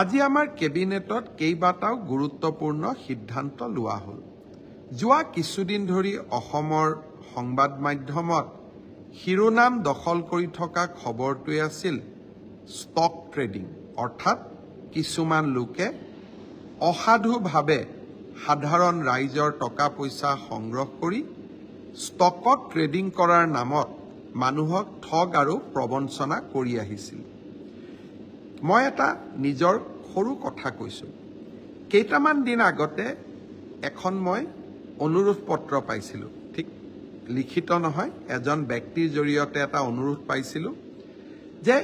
আজি আমাৰ কেবিনেটত কেইবাটাও গুৰুত্বপূৰ্ণ সিদ্ধান্ত লোৱা হ'ল যোৱা কিছুদিন ধৰি অসমৰ সংবাদ মাধ্যমত শিৰোনাম দখল কৰি থকা খবৰটোৱে আছিল ষ্টক ট্ৰেডিং অৰ্থাৎ কিছুমান লোকে অসাধুভাৱে সাধাৰণ ৰাইজৰ টকা পইচা সংগ্ৰহ কৰি ষ্টকত ট্ৰেডিং কৰাৰ নামত মানুহক ঠগ আৰু প্ৰৱঞ্চনা কৰি আহিছিল মই এটা নিজৰ সৰু কথা কৈছোঁ কেইটামান দিন আগতে এখন মই অনুৰোধ পত্ৰ পাইছিলোঁ ঠিক লিখিত নহয় এজন ব্যক্তিৰ জৰিয়তে এটা অনুৰোধ পাইছিলোঁ যে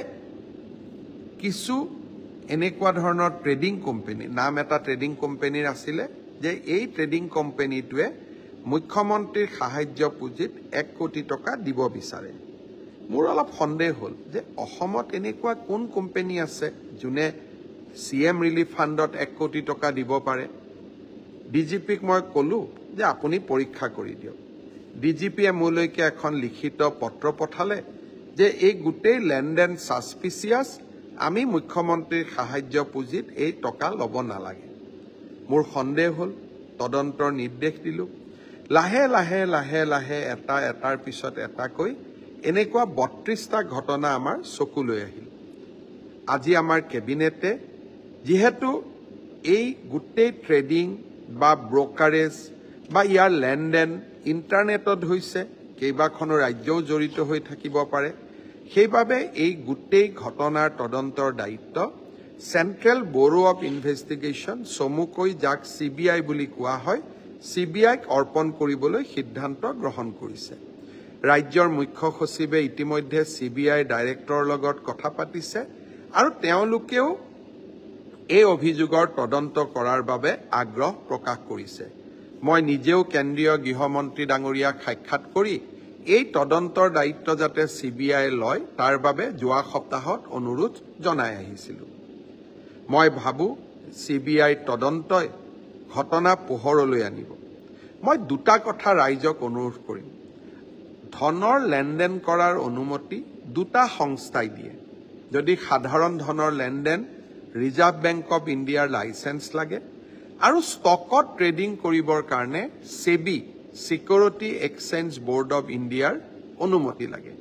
কিছু এনেকুৱা ধৰণৰ ট্ৰেডিং কোম্পেনী নাম এটা ট্ৰেডিং কোম্পেনীৰ আছিলে যে এই ট্ৰেডিং কোম্পেনীটোৱে মুখ্যমন্ত্ৰীৰ সাহাৰ্য পুঁজিত এক কোটি টকা দিব বিচাৰে মোৰ অলপ সন্দেহ হ'ল যে অসমত এনেকুৱা কোন কোম্পেনী আছে যোনে চি এম ৰিলিফ ফাণ্ডত এক কোটি টকা দিব পাৰে ডি জি পিক মই ক'লো যে আপুনি পৰীক্ষা কৰি দিয়ক ডি জি পিয়ে মোলৈকে এখন লিখিত পত্ৰ পঠালে যে এই গোটেই লেনদেন ছাছপিচিয়াছ আমি মুখ্যমন্ত্ৰীৰ সাহায্য পুঁজিত এই টকা ল'ব নালাগে মোৰ সন্দেহ হ'ল তদন্তৰ নিৰ্দেশ দিলোঁ লাহে লাহে লাহে লাহে এটা এটাৰ পিছত এটাকৈ এনেকুৱা বত্ৰিশটা ঘটনা আমাৰ চকুলৈ আহিল আজি আমাৰ কেবিনেটে যিহেতু এই গোটেই ট্ৰেডিং বা ব্ৰকাৰেজ বা ইয়াৰ লেনদেন ইণ্টাৰনেটত হৈছে কেইবাখনো ৰাজ্যও জড়িত হৈ থাকিব পাৰে সেইবাবে এই গোটেই ঘটনাৰ তদন্তৰ দায়িত্ব চেণ্ট্ৰেল ব্যুৰ অৱ ইনভেষ্টিগেশ্যন চমুকৈ যাক চি বি আই বুলি কোৱা হয় চি বি আইক অৰ্পণ কৰিবলৈ সিদ্ধান্ত গ্ৰহণ কৰিছে ৰাজ্যৰ মুখ্য সচিবে ইতিমধ্যে চি বি আইৰ ডাইৰেক্টৰৰ লগত কথা পাতিছে আৰু তেওঁলোকেও এই অভিযোগৰ তদন্ত কৰাৰ বাবে আগ্ৰহ প্ৰকাশ কৰিছে মই নিজেও কেন্দ্ৰীয় গৃহমন্ত্ৰী ডাঙৰীয়াক সাক্ষাৎ কৰি এই তদন্তৰ দায়িত্ব যাতে চি বি আই লয় তাৰ বাবে যোৱা সপ্তাহত অনুৰোধ জনাই আহিছিলো মই ভাবোঁ চি বি আইৰ তদন্তই ঘটনা পোহৰলৈ আনিব মই দুটা কথা ৰাইজক অনুৰোধ কৰিম ধনৰ লেনদেন কৰাৰ অনুমতি দুটা সংস্থাই দিয়ে যদি সাধাৰণ ধনৰ লেনদেন ৰিজাৰ্ভ বেংক অৱ ইণ্ডিয়াৰ লাইচেঞ্চ লাগে আৰু ষ্টকত ট্ৰেডিং কৰিবৰ কাৰণে SEBI security exchange board of ইণ্ডিয়াৰ অনুমতি লাগে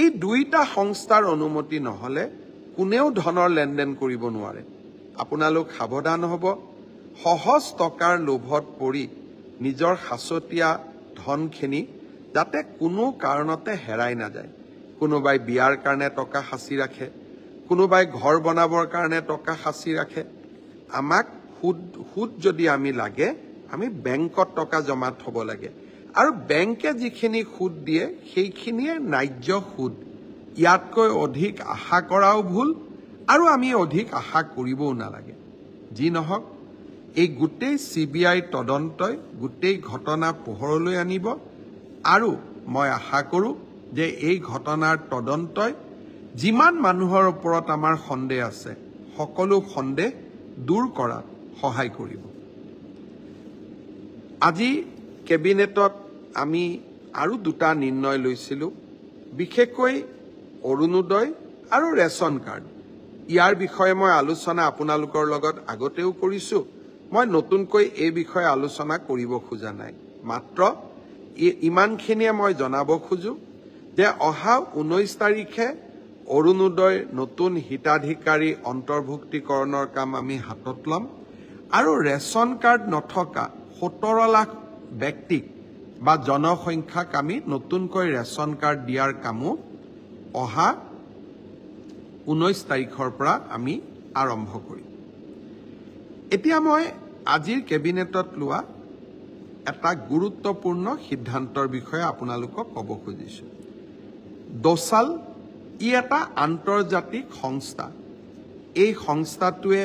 এই দুইটা সংস্থাৰ অনুমতি নহ'লে কোনেও ধনৰ লেনদেন কৰিব নোৱাৰে আপোনালোক সাৱধান হ'ব সহজ টকাৰ লোভত পৰি নিজৰ সাঁচতীয়া ধনখিনি যাতে কোনো কাৰণতে হেৰাই নাযায় কোনোবাই বিয়াৰ কাৰণে টকা সাঁচি ৰাখে কোনোবাই ঘৰ বনাবৰ কাৰণে টকা সাঁচি ৰাখে আমাক সুদ সুদ যদি আমি লাগে আমি বেংকত টকা জমা থ'ব লাগে আৰু বেংকে যিখিনি সুদ দিয়ে সেইখিনিয়ে ন্যায্য সুদ ইয়াতকৈ অধিক আশা কৰাও ভুল আৰু আমি অধিক আশা কৰিবও নালাগে যি নহওক এই গোটেই চি বি আইৰ তদন্তই গোটেই ঘটনা পোহৰলৈ আনিব আৰু মই আশা কৰোঁ যে এই ঘটনাৰ তদন্তই যিমান মানুহৰ ওপৰত আমাৰ সন্দেহ আছে সকলো সন্দেহ দূৰ কৰাত সহায় কৰিব আজি কেবিনেটত আমি আৰু দুটা নিৰ্ণয় লৈছিলোঁ বিশেষকৈ অৰুণোদয় আৰু ৰেচন কাৰ্ড ইয়াৰ বিষয়ে মই আলোচনা আপোনালোকৰ লগত আগতেও কৰিছোঁ মই নতুনকৈ এই বিষয়ে আলোচনা কৰিব খোজা নাই মাত্ৰ ইমানখিনিয়ে মই জনাব খোজো যে অহা ঊনৈছ তাৰিখে অৰুণোদয় নতুন হিতাধিকাৰী অন্তৰ্ভুক্তিকৰণৰ কাম আমি হাতত ল'ম আৰু ৰেচন কাৰ্ড নথকা সোতৰ লাখ ব্যক্তিক বা জনসংখ্যাক আমি নতুনকৈ ৰেচন কাৰ্ড দিয়াৰ কামো অহা ঊনৈছ তাৰিখৰ পৰা আমি আৰম্ভ কৰিম এতিয়া মই আজিৰ কেবিনেটত লোৱা এটা গুৰুত্বপূৰ্ণ সিদ্ধান্তৰ বিষয়ে আপোনালোকক কব খুঁজি দোসাল ই এটা আন্তৰ্জাতিক সংস্থা এই সংস্থাটোৱে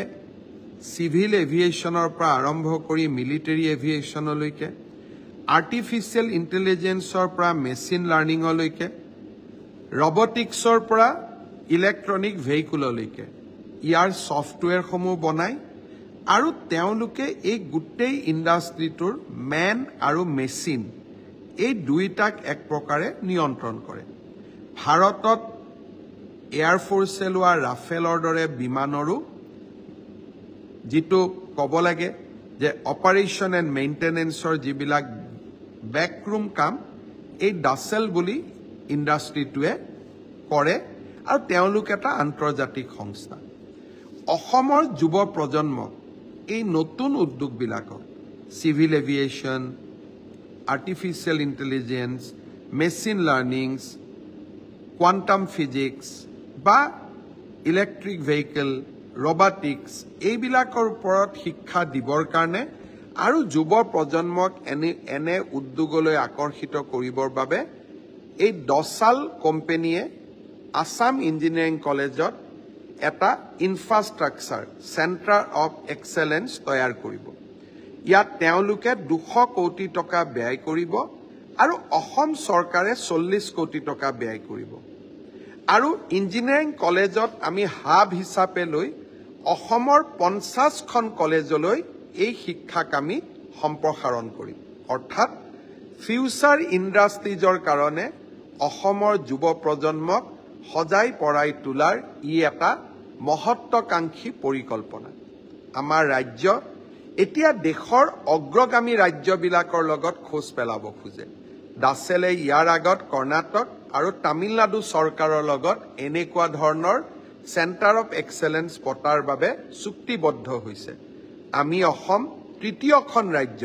চিভিল এভিয়েশনেৰ পৰা আৰম্ভ কৰি মিলিটেৰী এভিয়েশনলৈকে আৰ্টিফিচিয়েল ইণ্টেলিজেঞ্চৰ পৰা মেচিন লাৰ্ণিঙলৈকে ৰবটিক্সৰ পৰা ইলেক্ট্ৰনিক ভেহিকুললৈকে ইয়াৰ ছফ্টৱেৰসমূহ সমূহ বনায় আৰু তেওঁলোকে এই গোটেই ইণ্ডাষ্ট্ৰিটোৰ মেন আৰু মেচিন এই দুয়োটাক এক প্ৰকাৰে নিয়ন্ত্ৰণ কৰে ভাৰতত এয়াৰফৰ্চে লোৱা ৰাফেলৰ দৰে বিমানৰো যিটো ক'ব লাগে যে অপাৰেশ্যন এণ্ড মেইণ্টেনেঞ্চৰ যিবিলাক বেকৰুম কাম এই ডাচেল বুলি ইণ্ডাষ্ট্ৰিটোৱে কৰে আৰু তেওঁলোক এটা আন্তৰ্জাতিক সংস্থা অসমৰ যুৱ প্ৰজন্মক এই নতুন উদ্যোগবিলাকক civil aviation artificial intelligence machine learnings quantum physics বা ইলেক্ট্ৰিক ভেহিকেল ৰবাটিক্স এইবিলাকৰ ওপৰত শিক্ষা দিবৰ কাৰণে আৰু যুৱ প্ৰজন্মক এনে এনে উদ্যোগলৈ আকৰ্ষিত কৰিবৰ বাবে এই দছাল কোম্পেনীয়ে আছাম ইঞ্জিনিয়াৰিং কলেজত এটা ইনফ্ৰাষ্ট্ৰাকচাৰ চেণ্টাৰ অফ এক্সেলেঞ্চ তৈয়াৰ কৰিব ইয়াত তেওঁলোকে দুশ কোটি টকা ব্যয় কৰিব আৰু অসম চৰকাৰে চল্লিছ কোটি টকা ব্যয় কৰিব আৰু ইঞ্জিনিয়াৰিং কলেজত আমি হাব হিচাপে লৈ অসমৰ পঞ্চাছখন কলেজলৈ এই শিক্ষাক আমি সম্প্ৰসাৰণ কৰিম অৰ্থাৎ ফিউচাৰ ইণ্ডাষ্ট্ৰিজৰ কাৰণে অসমৰ যুৱ প্ৰজন্মক সজাই পৰাই তোলাৰ ই এটা মহত্বাকাংক্ষী পৰিকল্পনা আমাৰ ৰাজ্য এতিয়া দেশৰ অগ্ৰগামী ৰাজ্যবিলাকৰ লগত খোজ পেলাব খোজে দাসেলে ইয়াৰ আগত কৰ্ণাটক আৰু তামিলনাডু চৰকাৰৰ লগত এনেকুৱা ধৰণৰ চেণ্টাৰ অৱ এক্সেলেঞ্চ পতাৰ বাবে চুক্তিবদ্ধ হৈছে আমি অসম তৃতীয়খন ৰাজ্য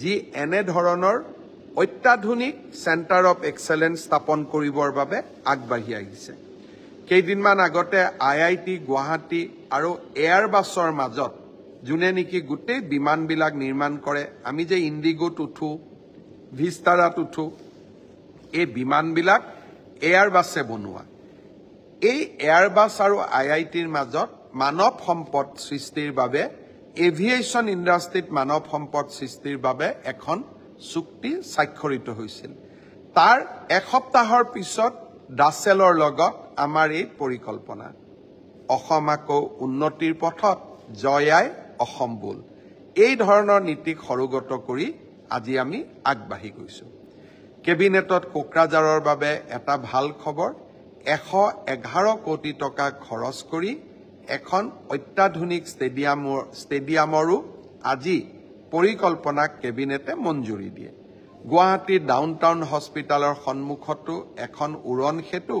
যি এনেধৰণৰ অত্যাধুনিক চেণ্টাৰ অব এক্সেলেন্স স্থাপন কৰিবৰ বাবে আগবাঢ়ি আহিছে কেইদিনমান আগতে আই আই টি গুৱাহাটী আৰু এয়াৰ বাছৰ মাজত যোনে নেকি গোটেই বিমানবিলাক নিৰ্মাণ কৰে আমি যে ইণ্ডিগোত উঠো ভিষ্টাৰাত উঠো এই বিমানবিলাক এয়াৰ বাছে বনোৱা এই এয়াৰ বাছ আৰু আই আই টিৰ মাজত মানৱ সম্পদ সৃষ্টিৰ বাবে এভিয়েশ্যন ইন্ডাস্ট্ৰিত মানৱ সম্পদ সৃষ্টিৰ বাবে এখন চুক্তি স্বাক্ষৰিত হৈছিল তাৰ এসপ্তাহৰ পিছত ডাচেলৰ লগত আমাৰ এই পৰিকল্পনা অসম আকৌ উন্নতিৰ পথত জয় আই অসম বোল এই ধৰণৰ নীতিক সৰুগত কৰি আজি আমি আগবাঢ়ি গৈছোঁ কেবিনেটত কোকৰাঝাৰৰ বাবে এটা ভাল খবৰ এশ এঘাৰ কোটি টকা খৰচ কৰি এখন অত্যাধুনিক ষ্টেডিয়ামৰ ষ্টেডিয়ামৰো আজি পৰিকল্পনাক কেবিনেটে মঞ্জুৰি দিয়ে গুৱাহাটী ডাউন টাউন হস্পিটেলৰ সন্মুখতো এখন উৰণ সেতু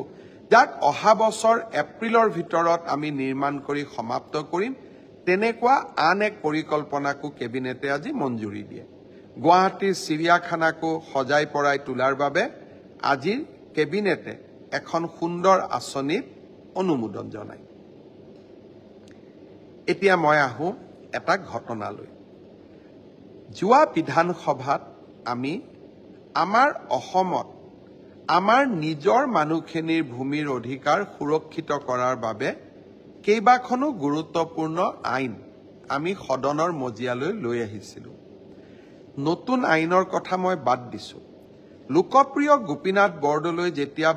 যাক অহা বছৰ এপ্ৰিলৰ ভিতৰত আমি নিৰ্মাণ কৰি সমাপ্ত কৰিম তেনেকুৱা আন এক পৰিকল্পনাকো কেবিনেটে আজি মঞ্জুৰি দিয়ে গুৱাহাটীৰ চিৰিয়াখানাকো সজাই পৰাই তোলাৰ বাবে আজিৰ কেবিনেটে এখন সুন্দৰ আঁচনিত অনুমোদন জনায় এতিয়া মই আহোঁ এটা ঘটনালৈ যোৱা বিধানসভাত আমি আমাৰ অসমত আমাৰ নিজৰ মানুহখিনিৰ ভূমিৰ অধিকাৰ সুৰক্ষিত কৰাৰ বাবে কেইবাখনো গুৰুত্বপূৰ্ণ আইন আমি সদনৰ মজিয়ালৈ লৈ আহিছিলোঁ নতুন আইনৰ কথা মই বাদ দিছোঁ লোকপ্ৰিয় গোপীনাথ বৰদলৈ যেতিয়া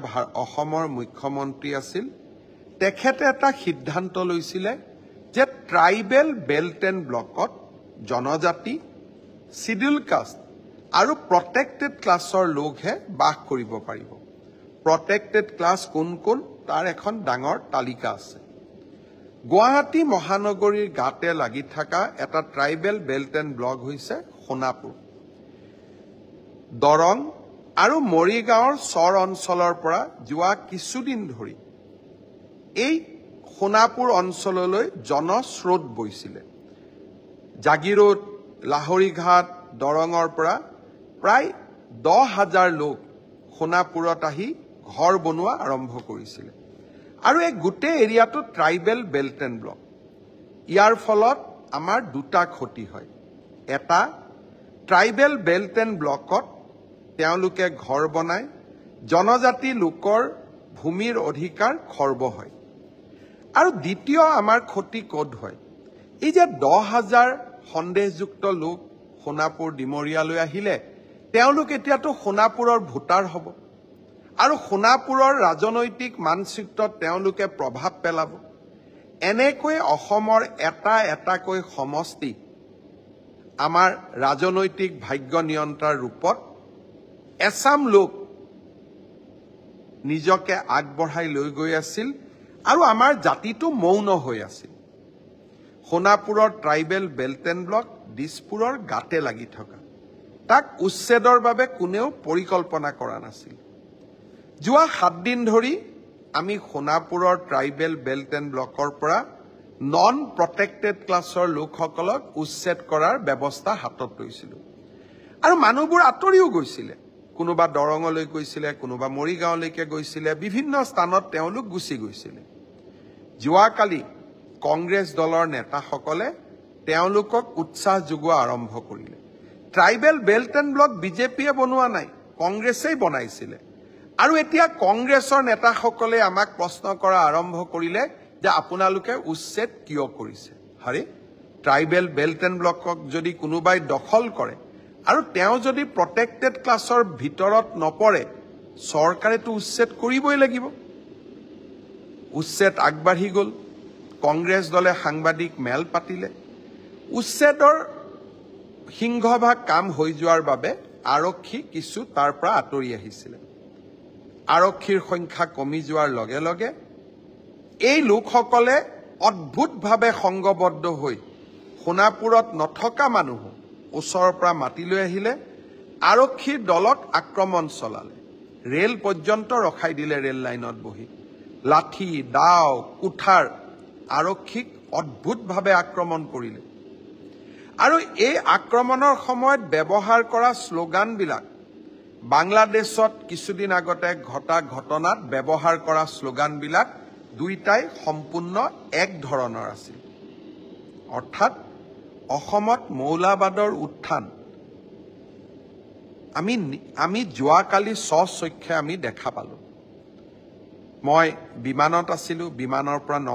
অসমৰ মুখ্যমন্ত্ৰী আছিল তেখেতে এটা সিদ্ধান্ত লৈছিলে যে ট্ৰাইবেল বেল্ট এণ্ড ব্লকত জনজাতি চিডিউল কাষ্ট আৰু প্ৰটেক্টেড ক্লাছৰ লোকহে বাস কৰিব পাৰিব প্ৰটেক্টেড ক্লাছ কোন কোন তাৰ এখন ডাঙৰ তালিকা আছে গুৱাহাটী মহানগৰীৰ গাতে লাগি থকা এটা ট্ৰাইবেল বেল্ট এণ্ড ব্লক হৈছে সোণাপুৰ দৰং আৰু মৰিগাঁৱৰ চৰ অঞ্চলৰ পৰা যোৱা কিছুদিন ধৰি এই সোণাপুৰ অঞ্চললৈ জনস্ৰোত বৈছিলে জাগিৰোড লাহৰীঘাট দৰঙৰ পৰা প্ৰায় দহ হাজাৰ লোক সোণাপুৰত আহি ঘৰ বনোৱা আৰম্ভ কৰিছিলে আৰু এই গোটেই এৰিয়াটো ট্ৰাইবেল বেল্ট এণ্ড ব্লক ইয়াৰ ফলত আমাৰ দুটা ক্ষতি হয় এটা ট্ৰাইবেল বেল্ট এণ্ড ব্লকত তেওঁলোকে ঘৰ বনায় জনজাতি লোকৰ ভূমিৰ অধিকাৰ খৰ্ব হয় আৰু দ্বিতীয় আমাৰ ক্ষতি ক'ত হয় এই যে দহ হাজাৰ সন্দেহযুক্ত লোক সোণাপুৰ ডিমৰীয়ালৈ আহিলে তেওঁলোক এতিয়াতো সোণাপুৰৰ ভোটাৰ হব আৰু সোণাপুৰৰ ৰাজনৈতিক মানচিত্ৰত তেওঁলোকে প্ৰভাৱ পেলাব এনেকৈ অসমৰ এটা এটাকৈ সমষ্টি আমাৰ ৰাজনৈতিক ভাগ্য নিয়ন্ত্ৰণ ৰূপত এছাম লোক নিজকে আগবঢ়াই লৈ গৈ আছিল আৰু আমাৰ জাতিটো মৌন হৈ আছিল সোণাপুৰৰ ট্ৰাইবেল বেলটেন ব্লক দিছপুৰৰ গাতে লাগি থকা তাক উচ্ছেদৰ বাবে কোনেও পৰিকল্পনা কৰা নাছিল যোৱা সাতদিন ধৰি আমি সোণাপুৰৰ ট্ৰাইবেল বেলটেন ব্লকৰ পৰা নন প্ৰটেক্টেড ক্লাছৰ লোকসকলক উচ্ছেদ কৰাৰ ব্যৱস্থা হাতত লৈছিলোঁ আৰু মানুহবোৰ আঁতৰিও গৈছিলে কোনোবা দৰঙলৈ গৈছিলে কোনোবা মৰিগাঁৱলৈকে গৈছিলে বিভিন্ন স্থানত তেওঁলোক গুচি গৈছিলে যোৱাকালি কংগ্ৰেছ দলৰ নেতাসকলে তেওঁলোকক উৎসাহ যোগোৱা আৰম্ভ কৰিলে ট্ৰাইবেল বেল্ট এণ্ড ব্লক বিজেপিয়ে বনোৱা নাই কংগ্ৰেছেই বনাইছিলে আৰু এতিয়া কংগ্ৰেছৰ নেতাসকলে আমাক প্ৰশ্ন কৰা আৰম্ভ কৰিলে যে আপোনালোকে উচ্ছেদ কিয় কৰিছে হাৰে ট্ৰাইবেল বেল্ট এণ্ড ব্লকক যদি কোনোবাই দখল কৰে আৰু তেওঁ যদি প্ৰটেক্টেড ক্লাছৰ ভিতৰত নপৰে চৰকাৰেতো উচ্ছেদ কৰিবই লাগিব উচ্ছেদ আগবাঢ়ি গ'ল কংগ্ৰেছ দলে সাংবাদিক মেল পাতিলে উচ্ছেদৰ সিংহভাগ কাম হৈ যোৱাৰ বাবে আৰক্ষী কিছু তাৰ পৰা আঁতৰি আহিছিলে আৰক্ষীৰ সংখ্যা কমি যোৱাৰ লগে লগে এই লোকসকলে অদ্ভুতভাৱে সংগবদ্ধ হৈ সোণাপুৰত নথকা মানুহ ওচৰৰ পৰা মাতি লৈ আহিলে আৰক্ষীৰ দলক আক্ৰমণ চলালে ৰেল পৰ্যন্ত ৰখাই দিলে ৰেল লাইনত বহি লাঠি দাও কোঠাৰ আৰক্ষীক অদ্ভুতভাৱে আক্ৰমণ কৰিলে আৰু এই আক্ৰমণৰ সময়ত ব্যৱহাৰ কৰা শ্লোগানবিলাক বাংলাদেশত কিছুদিন আগতে ঘটা ঘটনাত ব্যৱহাৰ কৰা শ্লোগানবিলাক দুয়োটাই সম্পূৰ্ণ এক ধৰণৰ আছিল অৰ্থাৎ অসমত মৌলাবাদৰ উত্থান আমি আমি যোৱাকালি স্বচক্ষে আমি দেখা পালোঁ মই বিমানত আছিলোঁ বিমানৰ পৰা ন